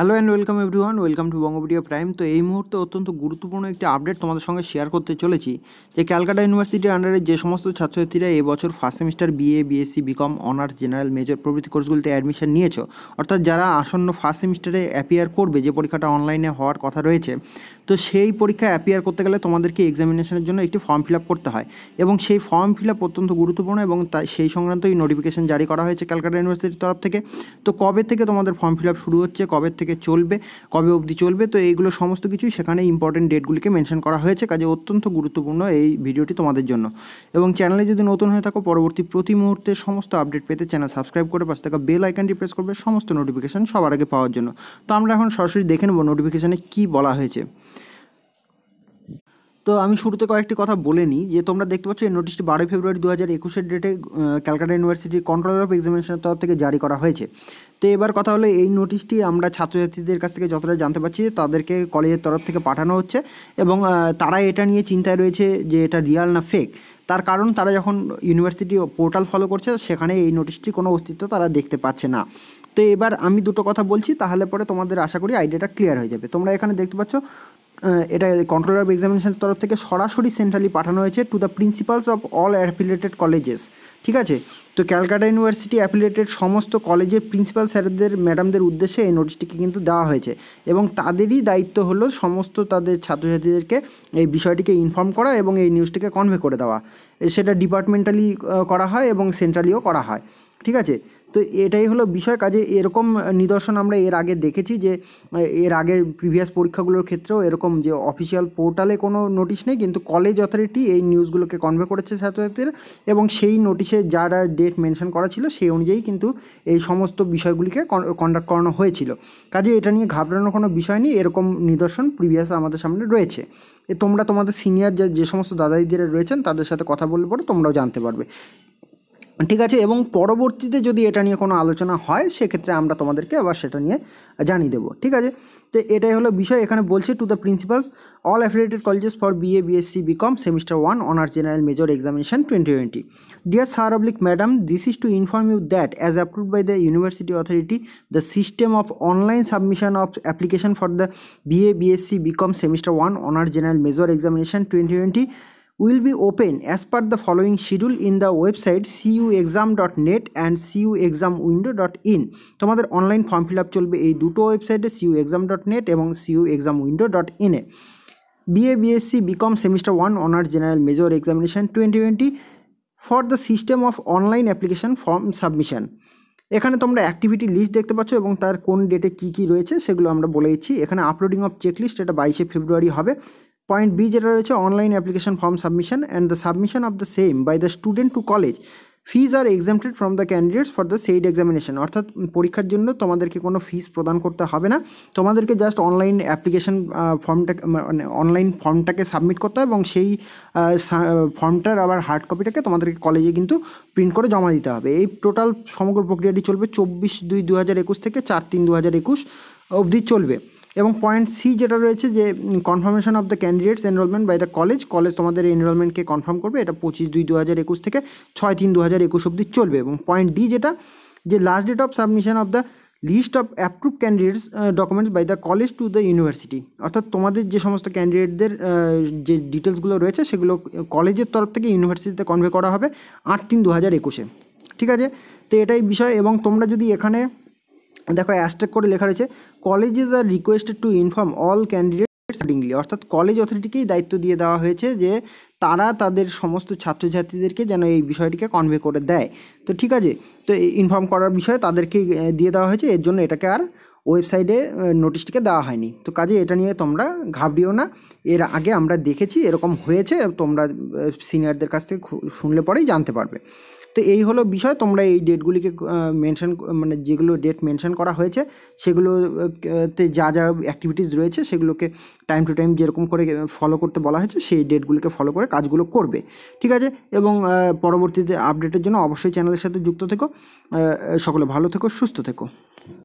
hello and welcome everyone welcome to Bangapedia prime তো এই মুহূর্তে অত্যন্ত গুরুত্বপূর্ণ একটি আপডেট তোমাদের সঙ্গে শেয়ার করতে চলেছি যে ক্যালকাটা ইউনিভার্সিটির আন্ডারে যে সমস্ত ছাত্রছাত্রীরা এবছর first semester BA BSc BCom honours general major প্রভৃতি কোর্সগুলিতে অ্যাডমিশন নিয়েছ অর্থাৎ যারা আসন্ন ফার্স্ট সেমিস্টারে অ্যাপিয়ার করবে যে পরীক্ষাটা অনলাইনে হওয়ার কথা রয়েছে তো সেই পরীক্ষায় অ্যাপিয়ার করতে গেলে তোমাদেরকে এক্সামিনেশনের জন্য একটি ফর্ম ফিল করতে হয় এবং সেই ফর্ম ফিল আপ অত্যন্ত গুরুত্বপূর্ণ এবং তাই সেই সংক্রান্তই নোটিফিকেশান জারি করা হয়েছে ক্যালকাটা ইউনিভার্সিটির তরফ থেকে তো কবে থেকে তোমাদের ফর্ম ফিল শুরু হচ্ছে কবে থেকে চলবে কবে অবধি চলবে তো এইগুলো সমস্ত কিছুই সেখানে ইম্পর্টেন্ট ডেটগুলিকে মেনশন করা হয়েছে কাজে অত্যন্ত গুরুত্বপূর্ণ এই ভিডিওটি তোমাদের জন্য এবং চ্যানেলে যদি নতুন হয়ে থাকো পরবর্তী প্রতি মুহূর্তে সমস্ত আপডেট পেতে চ্যানেল সাবস্ক্রাইব করে পাশে থাকা বেল আইকনটি প্রেস করবে সমস্ত নোটিফিকেশান সবার আগে পাওয়ার জন্য তো আমরা এখন সরাসরি দেখে নেব নোটিফিকেশানে কী বলা হয়েছে তো আমি শুরুতে কয়েকটি কথা বলে নিই যে তোমরা দেখতে পাচ্ছ এই নোটিশটি বারোই ফেব্রুয়ারি দু হাজার একুশের ডেটে ক্যালকাটা ইউনিভার্সিটির কন্ট্রোলার অফ এক্সামিনেশনের তরফ থেকে জারি করা হয়েছে তো এবার কথা হলো এই নোটিশটি আমরা ছাত্রছাত্রীদের কাছ থেকে যতটা জানতে পারছি তাদেরকে কলেজের তরফ থেকে পাঠানো হচ্ছে এবং তারা এটা নিয়ে চিন্তায় রয়েছে যে এটা রিয়াল না ফেক তার কারণ তারা যখন ইউনিভার্সিটি পোর্টাল ফলো করছে সেখানে এই নোটিশটি কোনো অস্তিত্ব তারা দেখতে পাচ্ছে না তো এবার আমি দুটো কথা বলছি তাহলে পরে তোমাদের আশা করি আইডিয়াটা ক্লিয়ার হয়ে যাবে তোমরা এখানে দেখতে পাচ্ছ এটা কন্ট্রোলার অফ এক্সামিনেশনের তরফ থেকে সরাসরি সেন্ট্রালি পাঠানো হয়েছে to the principals of all affiliated colleges ঠিক আছে তো ক্যালকাটা ইউনিভার্সিটি অ্যাফিলিয়েটেড সমস্ত কলেজের প্রিন্সিপাল স্যারদের ম্যাডামদের উদ্দেশ্যে এই নোটিশটিকে কিন্তু দেওয়া হয়েছে এবং তাদেরই দায়িত্ব হলো সমস্ত তাদের ছাত্রছাত্রীদেরকে এই বিষয়টিকে ইনফর্ম করা এবং এই নিউজটিকে কনভে করে দেওয়া সেটা ডিপার্টমেন্টালি করা হয় এবং সেন্ট্রালিও করা হয় ঠিক আছে তো এটাই হলো বিষয় কাজে এরকম নিদর্শন আমরা এর আগে দেখেছি যে এর আগে প্রিভিয়াস পরীক্ষাগুলোর ক্ষেত্রেও এরকম যে অফিসিয়াল পোর্টালে কোনো নোটিশ নেই কিন্তু কলেজ অথরিটি এই নিউজগুলোকে কনভে করেছে ছাত্রছাত্রীদের এবং সেই নোটিশে যারা ডেট মেনশন করা ছিল সেই অনুযায়ী কিন্তু এই সমস্ত বিষয়গুলিকে কন্ডাক্ট করানো হয়েছিল কাজে এটা নিয়ে ঘাবড়ানোর কোনো বিষয় নেই এরকম নিদর্শন প্রিভিয়াস আমাদের সামনে রয়েছে তোমরা তোমাদের সিনিয়র যে সমস্ত দাদাদিদিরা রয়েছেন তাদের সাথে কথা বললে পরে তোমরাও জানতে পারবে ঠিক আছে এবং পরবর্তীতে যদি এটা নিয়ে কোনো আলোচনা হয় সেক্ষেত্রে আমরা তোমাদেরকে আবার সেটা নিয়ে জানিয়ে দেবো ঠিক আছে তো এটাই হলো বিষয় এখানে বলছে to the principals all affiliated colleges for BA BSc BCom semester one honours general major examination twenty twenty dear sir oblique madam this is to inform you that as approve by the university authority the system of online submission of application for the BA BSc BCom semester one honours general major examination twenty twenty will be open as per the following schedule in the website cuexam.net and cuexamwindow.in তোমাদের online form fill up চলবে এই দুটো ওয়েবসাইটে exam dot net এবং exam window dot in এ BA BSc BCom semester one honours general major examination twenty twenty for the system of online application form submission এখানে তোমরা activity list দেখতে পাচ্ছ এবং তার কোন ডেটে কী কী রয়েছে সেগুলো আমরা বলে দিচ্ছি এখানে আপলোডিং অফ চেকলিস্ট এটা বাইশে ফেব্রুয়ারি হবে পয়েন্ট বি যেটা রয়েছে online application form submission and the submission of the same by the student to college fees are exempted from the candidates for the said examination অর্থাৎ পরীক্ষার জন্য তোমাদেরকে কোনো ফিস প্রদান করতে হবে না তোমাদেরকে জাস্ট অনলাইন অ্যাপ্লিকেশন ফর্মটা মানে অনলাইন ফর্মটাকে সাবমিট করতে হবে এবং সেই ফর্মটার আবার হার্ড কপিটাকে তোমাদেরকে কলেজে কিন্তু প্রিন্ট করে জমা দিতে হবে এই টোটাল সমগ্র প্রক্রিয়াটি চলবে চব্বিশ দুই দু হাজার একুশ থেকে চার তিন দু হাজার একুশ অবধি চলবে এবং পয়েন্ট সি যেটা রয়েছে যে confirmation of the candidates enrollment by the college college তোমাদের এনরোলমেন্টকে কনফার্ম করবে এটা পঁচিশ দুই দু হাজার একুশ থেকে ছয় তিন দু হাজার একুশ অবধি চলবে এবং পয়েন্ট ডি যেটা যে last date of submission of the list of approve candidates documents by the college to the university অর্থাৎ তোমাদের যে সমস্ত ক্যান্ডিডেটদের uh, যে ডিটেলসগুলো রয়েছে সেগুলো কলেজের uh, তরফ থেকে ইউনিভার্সিটিতে কনভে করা হবে আট তিন দু হাজার একুশে ঠিক আছে তো এটাই বিষয় এবং তোমরা যদি এখানে দেখো অ্যাস্টেক করে লেখা রয়েছে colleges are requested to inform all candidate accordingly অর্থাৎ কলেজ অথরিটিকেই দায়িত্ব দিয়ে দেওয়া হয়েছে যে তারা তাদের সমস্ত ছাত্রছাত্রীদেরকে যেন এই বিষয়টিকে কনভে করে দেয় তো ঠিক আছে তো ইনফর্ম করার বিষয়ে তাদেরকে দিয়ে দেওয়া হয়েছে এর জন্য এটাকে আর ওয়েবসাইটে নোটিশটিকে দেওয়া হয়নি তো কাজে এটা নিয়ে তোমরা ঘাবড়িও না এর আগে আমরা দেখেছি এরকম হয়েছে তোমরা সিনিয়রদের কাছ থেকে শুনলে পরেই জানতে পারবে তো এই হলো বিষয় তোমরা এই ডেটগুলিকে মেনশন মানে যেগুলো ডেট মেনশন করা হয়েছে সেগুলোতে যা যা অ্যাক্টিভিটিস রয়েছে সেগুলোকে টাইম টু টাইম যেরকম করে ফলো করতে বলা হয়েছে সেই ডেটগুলিকে ফলো করে কাজগুলো করবে ঠিক আছে এবং পরবর্তীতে আপডেটের জন্য অবশ্যই চ্যানেলের সাথে যুক্ত থেকো সকলে ভালো থেকো সুস্থ থেকো